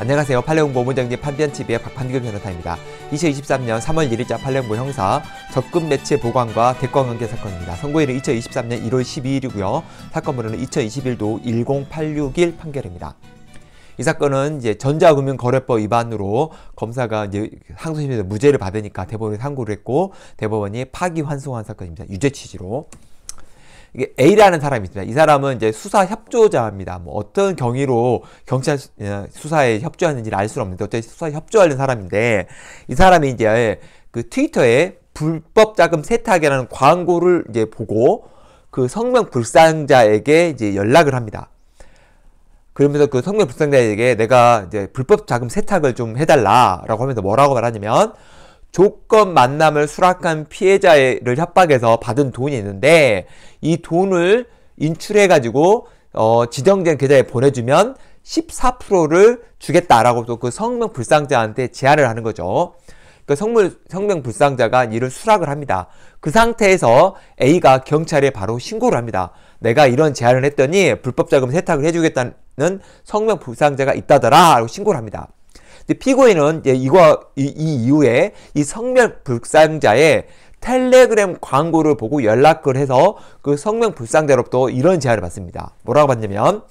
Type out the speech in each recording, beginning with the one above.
안녕하세요. 팔레옹보 문정님 판변TV의 박판규 변호사입니다. 2023년 3월 1일자 팔레옹보 형사 적금 매체 보관과 대권 관계 사건입니다. 선고일은 2023년 1월 12일이고요. 사건 번호는 2021도 10861 판결입니다. 이 사건은 이제 전자금융거래법 위반으로 검사가 이제 항소심에서 무죄를 받으니까 대법원이 상고를 했고 대법원이 파기환송한 사건입니다. 유죄 취지로. 이게 A라는 사람이 있습니다. 이 사람은 이제 수사 협조자입니다. 뭐 어떤 경위로 경찰 예, 수사에 협조하는지알 수는 없는데 어쨌든 수사에 협조하는 사람인데 이 사람이 이제 그 트위터에 불법 자금 세탁이라는 광고를 이제 보고 그 성명 불상자에게 이제 연락을 합니다. 그러면서 그 성명 불상자에게 내가 이제 불법 자금 세탁을 좀 해달라라고 하면서 뭐라고 말하냐면 조건 만남을 수락한 피해자를 협박해서 받은 돈이 있는데 이 돈을 인출해 가지고 어, 지정된 계좌에 보내주면 14%를 주겠다라고 또 그 성명 불상자한테 제안을 하는 거죠. 그 성물, 성명 불상자가 이를 수락을 합니다. 그 상태에서 A가 경찰에 바로 신고를 합니다. 내가 이런 제안을 했더니 불법 자금 세탁을 해주겠다는 성명 불상자가 있다더라 라고 신고를 합니다. 피고인은 이거 이, 이 이후에 이 성명 불상자의 텔레그램 광고를 보고 연락을 해서 그 성명 불상자로부터 이런 제안을 받습니다. 뭐라고 받냐면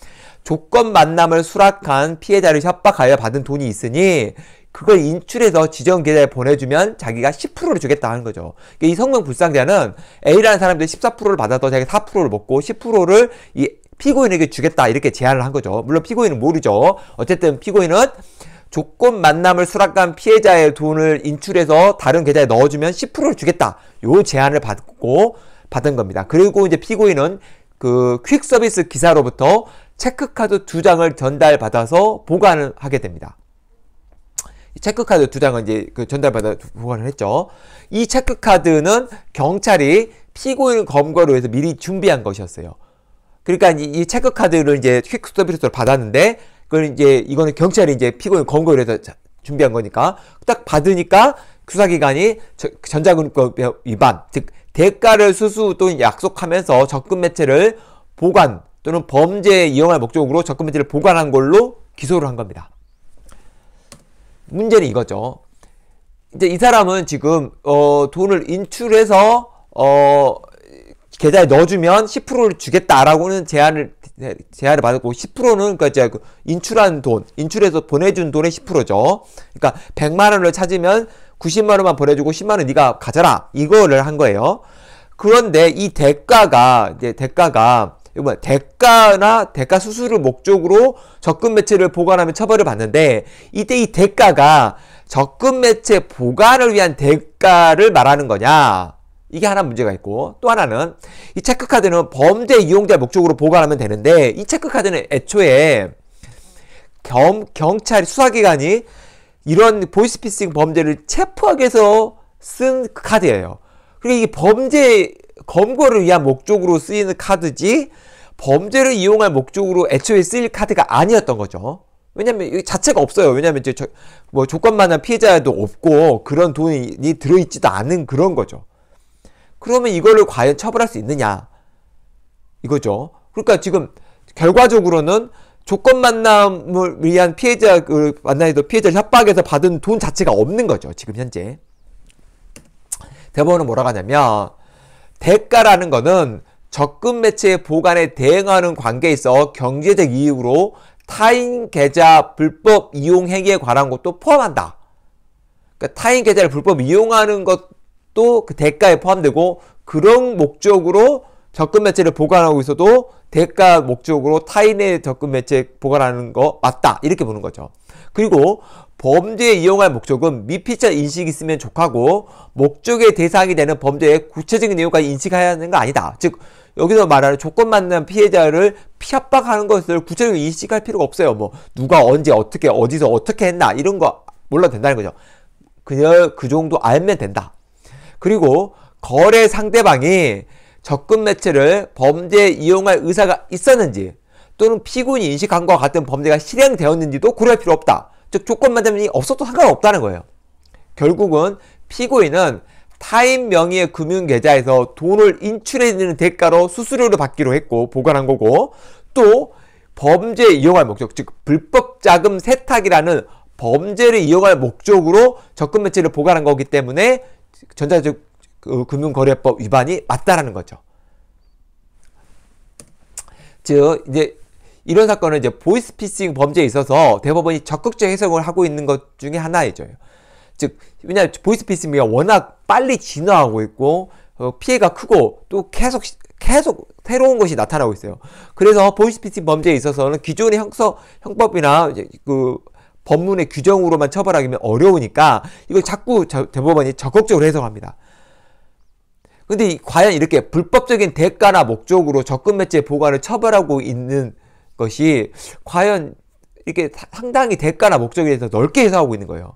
조건 만남을 수락한 피해자를 협박하여 받은 돈이 있으니 그걸 인출해서 지정 계좌에 보내주면 자기가 10%를 주겠다 하는 거죠. 그러니까 이 성명 불상자는 A라는 사람들이 14%를 받아서 자기가 4%를 먹고 10%를 이 피고인에게 주겠다 이렇게 제안을 한 거죠. 물론 피고인은 모르죠. 어쨌든 피고인은 조건 만남을 수락한 피해자의 돈을 인출해서 다른 계좌에 넣어주면 10%를 주겠다. 요 제안을 받고 받은 겁니다. 그리고 이제 피고인은 그 퀵 서비스 기사로부터 체크카드 두 장을 전달받아서 보관을 하게 됩니다. 체크카드 두 장은 이제 그 전달받아 보관을 했죠. 이 체크카드는 경찰이 피고인 검거를 위해서 미리 준비한 것이었어요. 그러니까 이, 체크카드를 이제 퀵 서비스로 받았는데 그걸 이제 이거는 경찰이 이제 피고인 검거를 해서 준비한 거니까 딱 받으니까 수사기관이 전자금융법 위반 즉 대가를 수수 또는 약속하면서 적금 매체를 보관 또는 범죄에 이용할 목적으로 적금 매체를 보관한 걸로 기소를 한 겁니다. 문제는 이거죠. 이제 이 사람은 지금 어 돈을 인출해서 어 계좌에 넣어주면 10%를 주겠다라고는 제안을 제안을 받았고 10%는 그러니까 그 인출한 돈, 인출해서 보내준 돈의 10%죠. 그러니까 100만 원을 찾으면 90만 원만 보내주고 10만 원 네가 가져라 이거를 한 거예요. 그런데 이 대가가 이제 대가가 이번 대가나 대가 수수료 목적으로 적금 매체를 보관하면 처벌을 받는데 이때 이 대가가 적금 매체 보관을 위한 대가를 말하는 거냐? 이게 하나 문제가 있고 또 하나는 이 체크카드는 범죄 이용자 목적으로 보관하면 되는데 이 체크카드는 애초에 겸, 경찰 수사기관이 이런 보이스피싱 범죄를 체포하기 위해서 쓴 그 카드예요. 그리고 이게 범죄 검거를 위한 목적으로 쓰이는 카드지 범죄를 이용할 목적으로 애초에 쓰일 카드가 아니었던 거죠. 왜냐면 이 자체가 없어요. 왜냐면 이제 뭐 조건만한 피해자도 없고 그런 돈이 들어있지도 않은 그런 거죠. 그러면 이걸로 과연 처벌할 수 있느냐. 이거죠. 그러니까 지금 결과적으로는 조건 만남을 위한 피해자 그 만남에피해자협박에서 받은 돈 자체가 없는 거죠. 지금 현재. 대법원은 뭐라고 하냐면 대가라는 거는 적금 매체의 보관에 대응하는 관계에 있어 경제적 이유로 타인 계좌 불법 이용 행위에 관한 것도 포함한다. 그러니까 타인 계좌를 불법 이용하는 것 또그 대가에 포함되고 그런 목적으로 적금 매체를 보관하고 있어도 대가 목적으로 타인의 적금 매체 보관하는 거 맞다 이렇게 보는 거죠. 그리고 범죄에 이용할 목적은 미피처 인식이 있으면 좋하고 목적의 대상이 되는 범죄의 구체적인 내용까지 인식해야 하는 거 아니다. 즉 여기서 말하는 조건 맞는 피해자를 피압박하는 것을 구체적으로 인식할 필요가 없어요. 뭐 누가 언제 어떻게 어디서 어떻게 했나 이런 거 몰라도 된다는 거죠. 그냥 그 정도 알면 된다. 그리고 거래 상대방이 적금 매체를 범죄에 이용할 의사가 있었는지 또는 피고인이 인식한 것과 같은 범죄가 실행되었는지도 고려할 필요 없다. 즉 조건만 되면 없어도 상관없다는 거예요. 결국은 피고인은 타인 명의의 금융계좌에서 돈을 인출해주는 대가로 수수료를 받기로 했고 보관한 거고 또 범죄에 이용할 목적 즉 불법 자금 세탁이라는 범죄를 이용할 목적으로 적금 매체를 보관한 거기 때문에 전자적 그 금융거래법 위반이 맞다라는 거죠. 즉 이제 이런 사건은 이제 보이스 피싱 범죄에 있어서 대법원이 적극적 해석을 하고 있는 것 중에 하나이죠. 즉 왜냐 보이스 피싱이 워낙 빨리 진화하고 있고 어, 피해가 크고 또 계속 계속 새로운 것이 나타나고 있어요. 그래서 보이스 피싱 범죄에 있어서는 기존의 형사 형법이나 그 법문의 규정으로만 처벌하기면 어려우니까 이걸 자꾸 대법원이 적극적으로 해석합니다. 근데 과연 이렇게 불법적인 대가나 목적으로 적금 매체 보관을 처벌하고 있는 것이 과연 이렇게 상당히 대가나 목적에 대해서 넓게 해석하고 있는 거예요.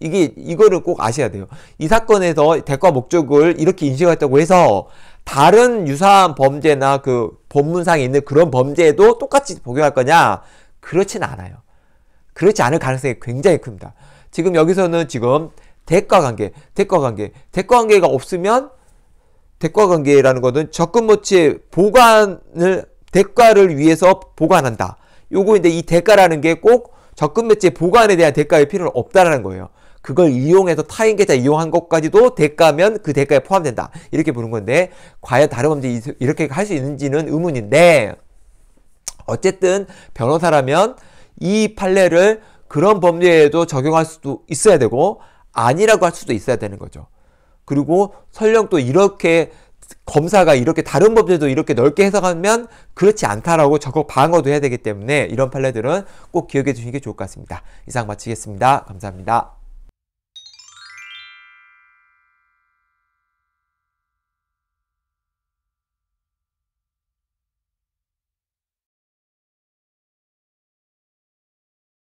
이게 이거를 꼭 아셔야 돼요. 이 사건에서 대가 목적을 이렇게 인식했다고 해서 다른 유사한 범죄나 그 법문상에 있는 그런 범죄에도 똑같이 복용할 거냐? 그렇진 않아요. 그렇지 않을 가능성이 굉장히 큽니다. 지금 여기서는 지금 대가 관계, 대가 관계, 대가 관계가 없으면 대가 관계라는 것은 적금 모치의 보관을 대가를 위해서 보관한다. 요거 인데 이 대가라는 게 꼭 적금 매체 보관에 대한 대가의 필요는 없다라는 거예요. 그걸 이용해서 타인 계좌 이용한 것까지도 대가면 그 대가에 포함된다. 이렇게 보는 건데 과연 다른 범죄 이렇게 할 수 있는지는 의문인데 어쨌든 변호사라면 이 판례를 그런 법리에도 적용할 수도 있어야 되고 아니라고 할 수도 있어야 되는 거죠. 그리고 설령 또 이렇게 검사가 이렇게 다른 법제도 이렇게 넓게 해석하면 그렇지 않다라고 적극 방어도 해야 되기 때문에 이런 판례들은 꼭 기억해 주시는 게 좋을 것 같습니다. 이상 마치겠습니다. 감사합니다.